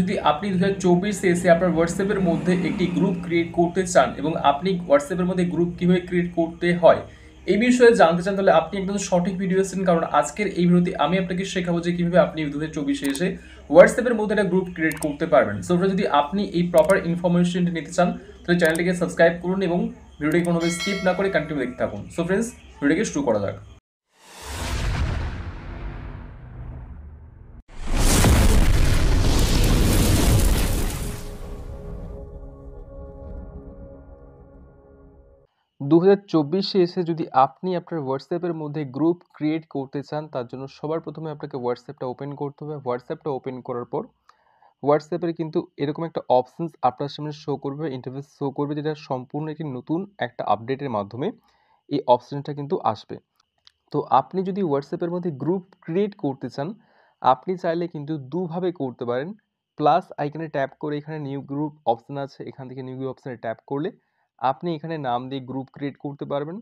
যদি আপনি দু হাজার চব্বিশে এসে আপনার হোয়াটসঅ্যাপের মধ্যে একটি গ্রুপ ক্রিয়েট করতে চান এবং আপনি হোয়াটসঅ্যাপের মধ্যে গ্রুপ কীভাবে ক্রিয়েট করতে হয় এই বিষয়ে জানতে চান তাহলে আপনি একদম সঠিক ভিডিও এসেছেন কারণ আজকের এই ভিডিওতে আমি আপনাকে শেখাবো যে কীভাবে আপনি দু হাজার চব্বিশে এসে হোয়াটসঅ্যাপের মধ্যে একটা গ্রুপ ক্রিয়েট করতে পারবেন সো যদি আপনি এই প্রপার ইনফরমেশনটি নিতে চান তাহলে চ্যানেলটিকে সাবস্ক্রাইব করুন এবং ভিডিওটি কোনোভাবে স্কিপ না করে কন্টিনিউ দেখতে থাকুন সো ফ্রেন্ডস ভিডিওকে শুরু করা যাক দু হাজার চব্বিশে এসে যদি আপনি আপনার হোয়াটসঅ্যাপের মধ্যে গ্রুপ ক্রিয়েট করতে চান তার জন্য সবার প্রথমে আপনাকে হোয়াটসঅ্যাপটা ওপেন করতে হবে হোয়াটসঅ্যাপটা ওপেন করার পর হোয়াটসঅ্যাপের কিন্তু এরকম একটা অপশানস আপনার সামনে শো করবে ইন্টারফেস শো করবে যেটা সম্পূর্ণ একটি নতুন একটা আপডেটের মাধ্যমে এই অপশানটা কিন্তু আসবে তো আপনি যদি হোয়াটসঅ্যাপের মধ্যে গ্রুপ ক্রিয়েট করতে চান আপনি চাইলে কিন্তু দুভাবে করতে পারেন প্লাস আইকনে ট্যাপ করে এখানে নিউ গ্রুপ অপশান আছে এখান থেকে নিউ গ্রুপ অপশানে ট্যাপ করলে আপনি এখানে নাম দিয়ে গ্রুপ ক্রিয়েট করতে পারবেন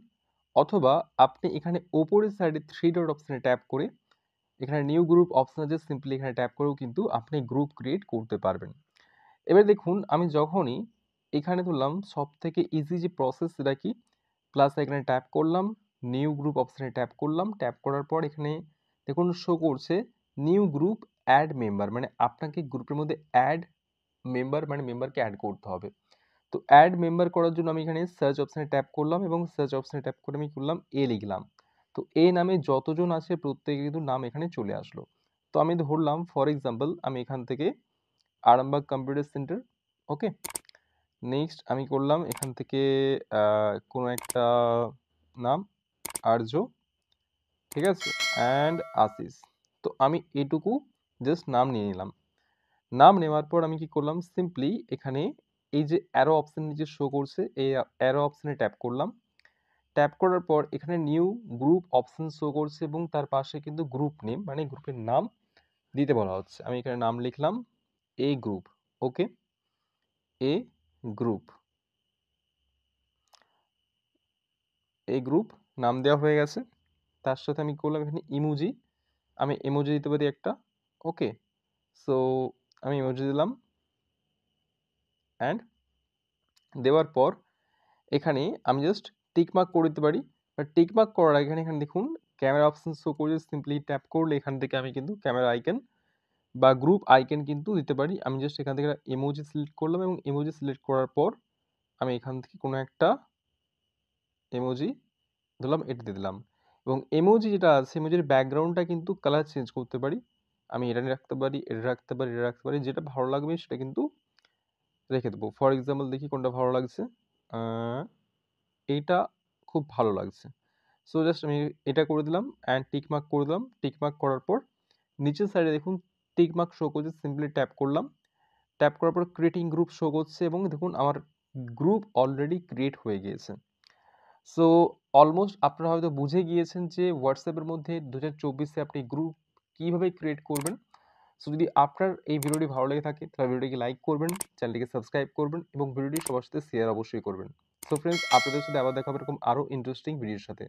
অথবা আপনি এখানে ওপরের সাইডে থ্রি ডট অপশানে ট্যাপ করে এখানে নিউ গ্রুপ অপশান আছে সিম্পলি এখানে ট্যাপ করেও কিন্তু আপনি গ্রুপ ক্রিয়েট করতে পারবেন এবার দেখুন আমি যখনই এখানে ধরলাম সব থেকে ইজি যে প্রসেস সেটা কি প্লাস এখানে ট্যাপ করলাম নিউ গ্রুপ অপশানে ট্যাপ করলাম ট্যাপ করার পর এখানে দেখুন শো করছে নিউ গ্রুপ অ্যাড মেম্বার মানে আপনাকে গ্রুপের মধ্যে অ্যাড মেম্বার মানে মেম্বারকে অ্যাড করতে হবে তো অ্যাড মেম্বার করার জন্য আমি এখানে সার্চ অপশানে ট্যাপ করলাম এবং সার্চ অপশানে ট্যাপ করে আমি করলাম এ লিখলাম তো এ নামে যতজন আছে প্রত্যেকে কিন্তু নাম এখানে চলে আসলো তো আমি ধরলাম ফর এক্সাম্পল আমি এখান থেকে Arambagh computer centre okay next আমি করলাম এখান থেকে কোনো একটা নাম আর্য ঠিক আছে অ্যান্ড আশিস তো আমি এটুকু জাস্ট নাম নিয়ে নিলাম নাম নেওয়ার পর আমি কি করলাম সিম্পলি এখানে এই যে অ্যারো অপশান নিচে শো করছে এই অ্যারো অপশানে ট্যাপ করলাম ট্যাপ করার পর এখানে নিউ গ্রুপ অপশান শো করছে এবং তার পাশে কিন্তু গ্রুপ নেম মানে গ্রুপের নাম দিতে বলা হচ্ছে আমি এখানে নাম লিখলাম এ গ্রুপ ওকে এ গ্রুপ এই গ্রুপ নাম দেওয়া হয়ে গেছে তার সাথে আমি করলাম এখানে ইমোজি আমি ইমোজি দিতে পারি একটা ওকে সো আমি ইমোজি দিলাম অ্যান্ড দেওয়ার পর এখানে আমি জাস্ট টিকমার্ক করে দিতে পারি বা টিকমার্ক করার এখানে এখানে দেখুন ক্যামেরা অপশান শো করে সিম্পলি ট্যাপ করলে এখান থেকে আমি কিন্তু ক্যামেরা আইকেন বা গ্রুপ আইকেন কিন্তু দিতে পারি আমি জাস্ট এখান থেকে ইমোজি সিলেক্ট করলাম এবং ইমোজি সিলেক্ট করার পর আমি এখান থেকে কোনো একটা এমোজি ধরলাম এটা দিয়ে দিলাম এবং এমোজি যেটা আছে এমোজির ব্যাকগ্রাউন্ডটা কিন্তু কালার চেঞ্জ করতে পারি আমি এটা রাখতে পারি এটা রাখতে পারি এটা রাখতে পারি যেটা ভালো লাগবে সেটা কিন্তু রেখে দেবো ফর এক্সাম্পল দেখি কোনটা ভালো লাগছে এইটা খুব ভালো লাগছে সো জাস্ট আমি এটা করে দিলাম অ্যান্ড টিকমার্ক করে দিলাম টিকমার্ক করার পর নিচের সাইডে দেখুন টিকমার্ক শো করছে সিম্পলি ট্যাপ করলাম ট্যাপ করার পর ক্রিয়েটিং গ্রুপ শো করছে এবং দেখুন আমার গ্রুপ অলরেডি ক্রিয়েট হয়ে গিয়েছে সো অলমোস্ট আপনারা হয়তো বুঝে গিয়েছেন যে হোয়াটসঅ্যাপের মধ্যে দু হাজার আপনি গ্রুপ কীভাবে ক্রিয়েট করবেন সো যদি আপনার এই ভিডিওটি ভালো লেগে থাকে তাহলে ভিডিওটিকে লাইক করবেন চ্যানেলটিকে সাবস্ক্রাইব করবেন এবং ভিডিওটি সবার সাথে শেয়ার অবশ্যই করবেন সো ফ্রেন্ডস আপনাদের সাথে আবার দেখা হবে এরকম আরও ইন্টারেস্টিং ভিডিওর সাথে